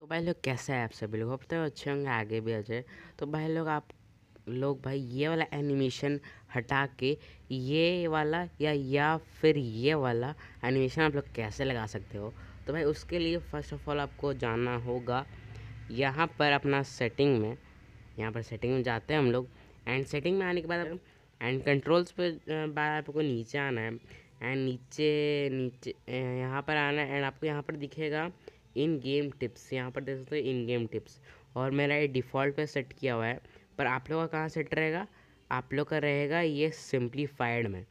तो भाई लोग कैसे हैं आप सभी लोग होते तो अच्छे होंगे आगे भी अच्छे तो भाई लोग आप लोग भाई ये वाला एनिमेशन हटा के ये वाला या या फिर ये वाला एनिमेशन आप लोग कैसे लगा सकते हो तो भाई उसके लिए फ़र्स्ट ऑफ ऑल आपको जाना होगा यहाँ पर अपना सेटिंग में यहाँ पर सेटिंग में जाते हैं हम लोग एंड सेटिंग में आने के बाद एंड कंट्रोल्स पर बाद आपको नीचे आना है एंड नीचे नीचे यहाँ पर आना है एंड आपको यहाँ पर दिखेगा इन गेम टिप्स यहाँ पर देख सकते हो इन गेम टिप्स और मेरा ये डिफ़ॉल्ट पे सेट किया हुआ है पर आप लोग का कहाँ सेट रहेगा आप लोग का रहेगा ये सिम्प्लीफाइड में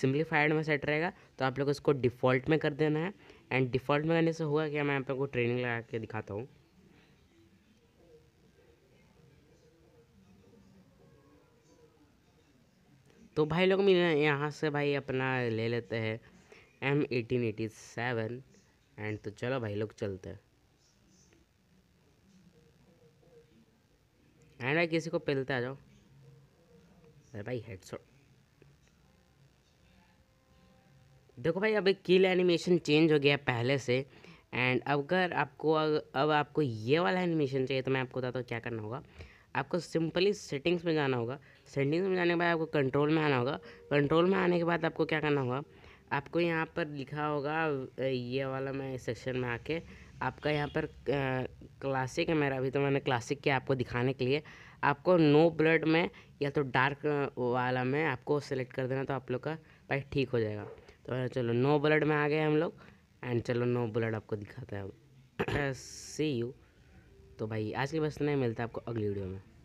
सिम्प्लीफाइड में सेट रहेगा तो आप लोग इसको डिफ़ॉल्ट में कर देना है एंड डिफ़ॉल्ट में करने से होगा क्या मैं आप लोग को ट्रेनिंग लगा के दिखाता हूँ तो भाई लोग मेरे यहाँ से भाई अपना ले लेते हैं M eighteen eighty seven and तो चलो भाई लोग चलते हैं एंड भाई किसी को पिलते आ जाओ अरे भाई हेडसो देखो भाई अब किल एनिमेशन चेंज हो गया पहले से एंड अगर आपको अब आपको ये वाला एनिमेशन चाहिए तो मैं आपको बताता हूँ क्या करना होगा आपको सिंपली सेटिंग्स में जाना होगा सेटिंग्स में जाने के बाद आपको कंट्रोल में आना होगा कंट्रोल में आने के बाद आपको क्या करना होगा आपको यहाँ पर लिखा होगा ये वाला मैं सेक्शन में आके आपका यहाँ पर क्लासिक है मेरा अभी तो मैंने क्लासिक किया आपको दिखाने के लिए आपको नो ब्लड में या तो डार्क वाला में आपको सेलेक्ट कर देना तो आप लोग का भाई ठीक हो जाएगा तो चलो नो ब्लड में आ गए हम लोग एंड चलो नो ब्लड आपको दिखाते हैं सी यू तो भाई आज के बस नहीं मिलता आपको अगली वीडियो में